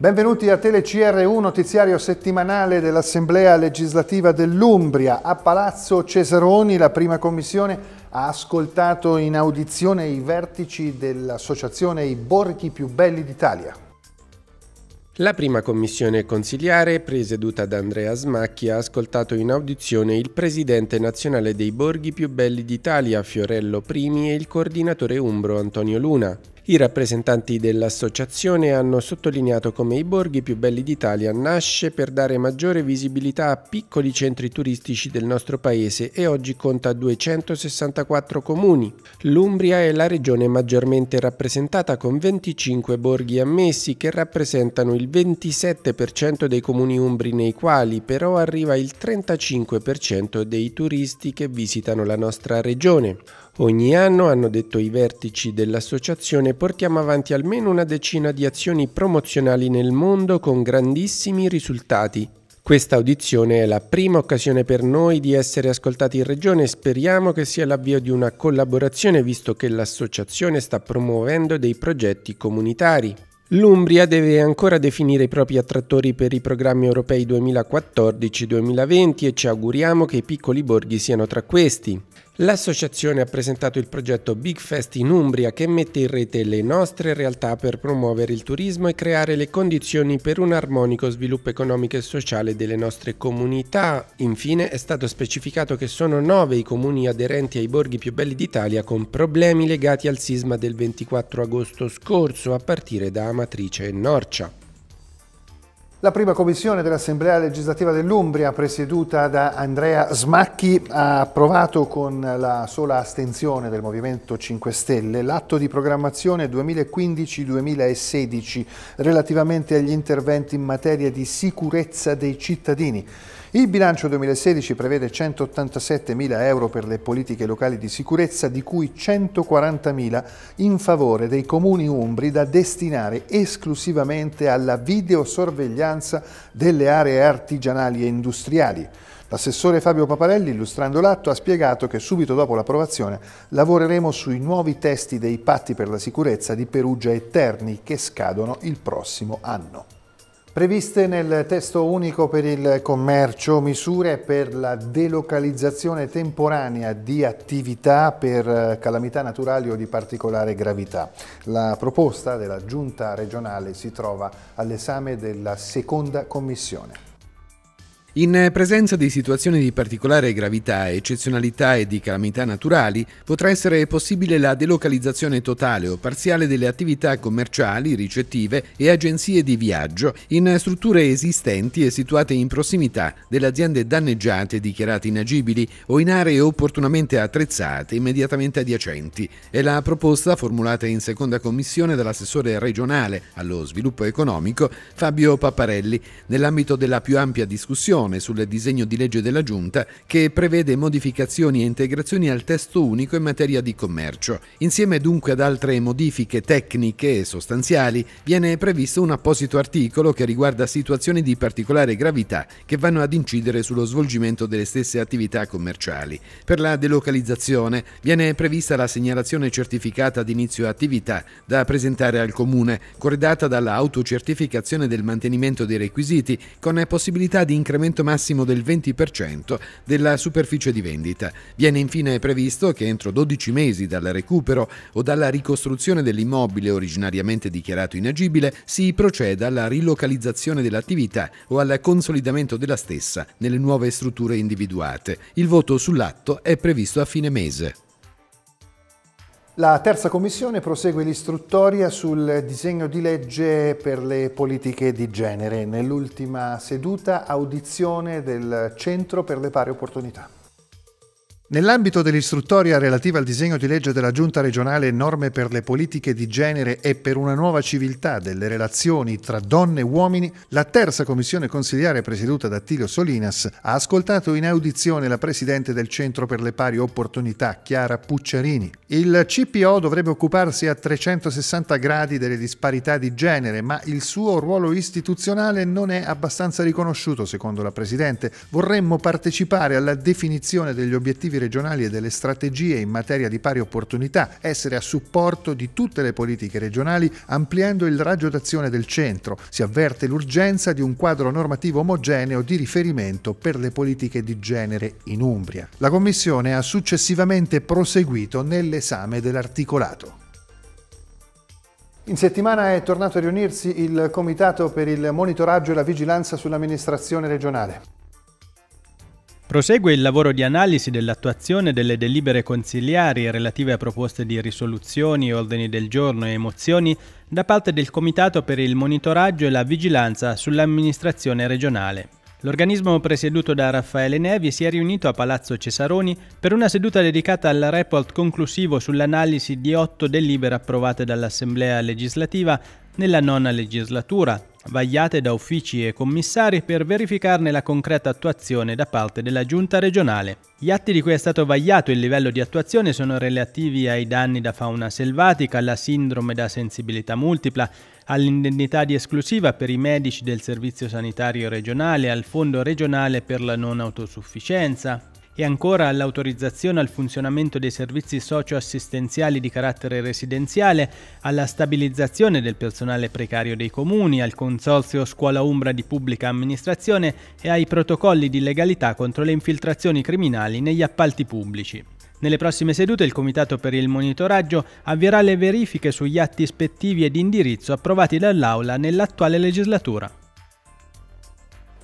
Benvenuti a TeleCR1, notiziario settimanale dell'Assemblea legislativa dell'Umbria. A Palazzo Cesaroni la prima commissione ha ascoltato in audizione i vertici dell'associazione I Borghi più belli d'Italia. La prima commissione consiliare, presieduta da Andrea Smacchi, ha ascoltato in audizione il presidente nazionale dei Borghi più belli d'Italia, Fiorello Primi, e il coordinatore umbro Antonio Luna. I rappresentanti dell'associazione hanno sottolineato come i borghi più belli d'Italia nasce per dare maggiore visibilità a piccoli centri turistici del nostro paese e oggi conta 264 comuni. L'Umbria è la regione maggiormente rappresentata con 25 borghi ammessi che rappresentano il 27% dei comuni umbri nei quali però arriva il 35% dei turisti che visitano la nostra regione. Ogni anno, hanno detto i vertici dell'associazione, portiamo avanti almeno una decina di azioni promozionali nel mondo con grandissimi risultati. Questa audizione è la prima occasione per noi di essere ascoltati in regione e speriamo che sia l'avvio di una collaborazione visto che l'associazione sta promuovendo dei progetti comunitari. L'Umbria deve ancora definire i propri attrattori per i programmi europei 2014-2020 e ci auguriamo che i piccoli borghi siano tra questi. L'associazione ha presentato il progetto Big Fest in Umbria che mette in rete le nostre realtà per promuovere il turismo e creare le condizioni per un armonico sviluppo economico e sociale delle nostre comunità. Infine è stato specificato che sono nove i comuni aderenti ai borghi più belli d'Italia con problemi legati al sisma del 24 agosto scorso a partire da Amatrice e Norcia. La prima commissione dell'Assemblea legislativa dell'Umbria, presieduta da Andrea Smacchi, ha approvato con la sola astensione del Movimento 5 Stelle l'atto di programmazione 2015-2016 relativamente agli interventi in materia di sicurezza dei cittadini. Il bilancio 2016 prevede 187.000 euro per le politiche locali di sicurezza, di cui 140.000 in favore dei comuni umbri da destinare esclusivamente alla videosorveglianza vigilanza delle aree artigianali e industriali. L'assessore Fabio Paparelli, illustrando l'atto, ha spiegato che subito dopo l'approvazione lavoreremo sui nuovi testi dei patti per la sicurezza di Perugia e Terni che scadono il prossimo anno. Previste nel testo unico per il commercio misure per la delocalizzazione temporanea di attività per eh, calamità naturali o di particolare gravità. La proposta della Giunta regionale si trova all'esame della seconda commissione. In presenza di situazioni di particolare gravità, eccezionalità e di calamità naturali, potrà essere possibile la delocalizzazione totale o parziale delle attività commerciali, ricettive e agenzie di viaggio in strutture esistenti e situate in prossimità delle aziende danneggiate e dichiarate inagibili o in aree opportunamente attrezzate immediatamente adiacenti. È la proposta formulata in seconda commissione dall'assessore regionale allo sviluppo economico Fabio Paparelli nell'ambito della più ampia discussione nome sul disegno di legge della Giunta che prevede modificazioni e integrazioni al testo unico in materia di commercio. Insieme dunque ad altre modifiche tecniche e sostanziali viene previsto un apposito articolo che riguarda situazioni di particolare gravità che vanno ad incidere sullo svolgimento delle stesse attività commerciali. Per la delocalizzazione viene prevista la segnalazione certificata d'inizio attività da presentare al Comune, corredata dall'autocertificazione del mantenimento dei requisiti con possibilità di incremento l'aumento massimo del 20% della superficie di vendita. Viene infine previsto che entro 12 mesi dal recupero o dalla ricostruzione dell'immobile originariamente dichiarato inagibile si proceda alla rilocalizzazione dell'attività o al consolidamento della stessa nelle nuove strutture individuate. Il voto sull'atto è previsto a fine mese. La terza commissione prosegue l'istruttoria sul disegno di legge per le politiche di genere. Nell'ultima seduta audizione del Centro per le pari opportunità. Nell'ambito dell'istruttoria relativa al disegno di legge della Giunta regionale Norme per le politiche di genere e per una nuova civiltà delle relazioni tra donne e uomini, la terza commissione consigliare presieduta da Attilio Solinas ha ascoltato in audizione la presidente del Centro per le Pari Opportunità, Chiara Pucciarini. Il CPO dovrebbe occuparsi a 360 gradi delle disparità di genere, ma il suo ruolo istituzionale non è abbastanza riconosciuto, secondo la presidente. Vorremmo partecipare alla definizione degli obiettivi regionali e delle strategie in materia di pari opportunità, essere a supporto di tutte le politiche regionali ampliando il raggio d'azione del centro. Si avverte l'urgenza di un quadro normativo omogeneo di riferimento per le politiche di genere in Umbria. La Commissione ha successivamente proseguito nell'esame dell'articolato. In settimana è tornato a riunirsi il Comitato per il monitoraggio e la vigilanza sull'amministrazione regionale. Prosegue il lavoro di analisi dell'attuazione delle delibere consiliari relative a proposte di risoluzioni, ordini del giorno e mozioni da parte del Comitato per il monitoraggio e la vigilanza sull'amministrazione regionale. L'organismo presieduto da Raffaele Nevi si è riunito a Palazzo Cesaroni per una seduta dedicata al report conclusivo sull'analisi di otto delibere approvate dall'Assemblea legislativa nella nona legislatura, vagliate da uffici e commissari per verificarne la concreta attuazione da parte della Giunta regionale. Gli atti di cui è stato vagliato il livello di attuazione sono relativi ai danni da fauna selvatica, alla sindrome da sensibilità multipla, all'indennità di esclusiva per i medici del Servizio Sanitario regionale, al Fondo regionale per la non autosufficienza, e ancora all'autorizzazione al funzionamento dei servizi socio-assistenziali di carattere residenziale, alla stabilizzazione del personale precario dei comuni, al Consorzio Scuola Umbra di Pubblica Amministrazione e ai protocolli di legalità contro le infiltrazioni criminali negli appalti pubblici. Nelle prossime sedute il Comitato per il Monitoraggio avvierà le verifiche sugli atti ispettivi ed indirizzo approvati dall'Aula nell'attuale legislatura.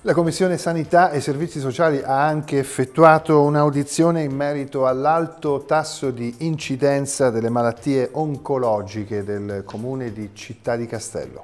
La Commissione Sanità e Servizi Sociali ha anche effettuato un'audizione in merito all'alto tasso di incidenza delle malattie oncologiche del comune di Città di Castello.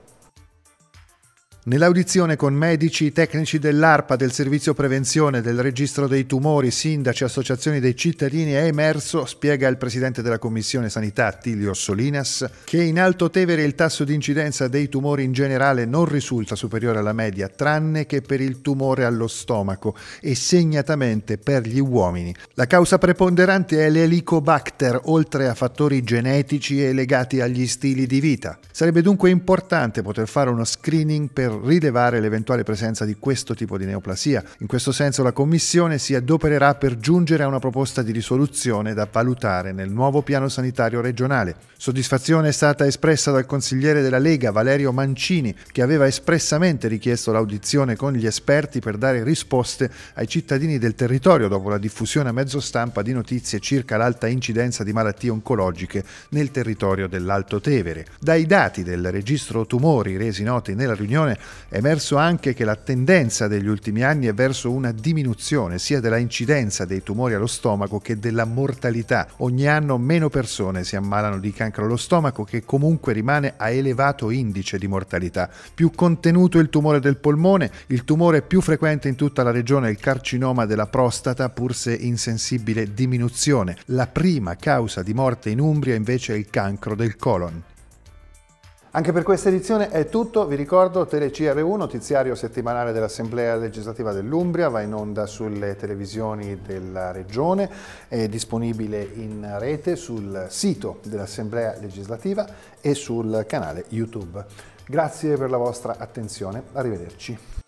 Nell'audizione con medici, tecnici dell'ARPA, del Servizio Prevenzione, del Registro dei Tumori, sindaci, associazioni dei cittadini è emerso, spiega il presidente della Commissione Sanità Tilio Solinas, che in Alto Tevere il tasso di incidenza dei tumori in generale non risulta superiore alla media, tranne che per il tumore allo stomaco e segnatamente per gli uomini. La causa preponderante è l'helicobacter, oltre a fattori genetici e legati agli stili di vita. Sarebbe dunque importante poter fare uno screening per rilevare l'eventuale presenza di questo tipo di neoplasia. In questo senso la Commissione si adopererà per giungere a una proposta di risoluzione da valutare nel nuovo piano sanitario regionale. Soddisfazione è stata espressa dal consigliere della Lega Valerio Mancini, che aveva espressamente richiesto l'audizione con gli esperti per dare risposte ai cittadini del territorio dopo la diffusione a mezzo stampa di notizie circa l'alta incidenza di malattie oncologiche nel territorio dell'Alto Tevere. Dai dati del registro tumori resi noti nella riunione è emerso anche che la tendenza degli ultimi anni è verso una diminuzione sia della incidenza dei tumori allo stomaco che della mortalità. Ogni anno meno persone si ammalano di cancro allo stomaco che comunque rimane a elevato indice di mortalità. Più contenuto il tumore del polmone, il tumore più frequente in tutta la regione è il carcinoma della prostata, pur se in sensibile diminuzione. La prima causa di morte in Umbria invece è il cancro del colon. Anche per questa edizione è tutto, vi ricordo TeleCR1, notiziario settimanale dell'Assemblea legislativa dell'Umbria, va in onda sulle televisioni della regione, è disponibile in rete sul sito dell'Assemblea legislativa e sul canale YouTube. Grazie per la vostra attenzione, arrivederci.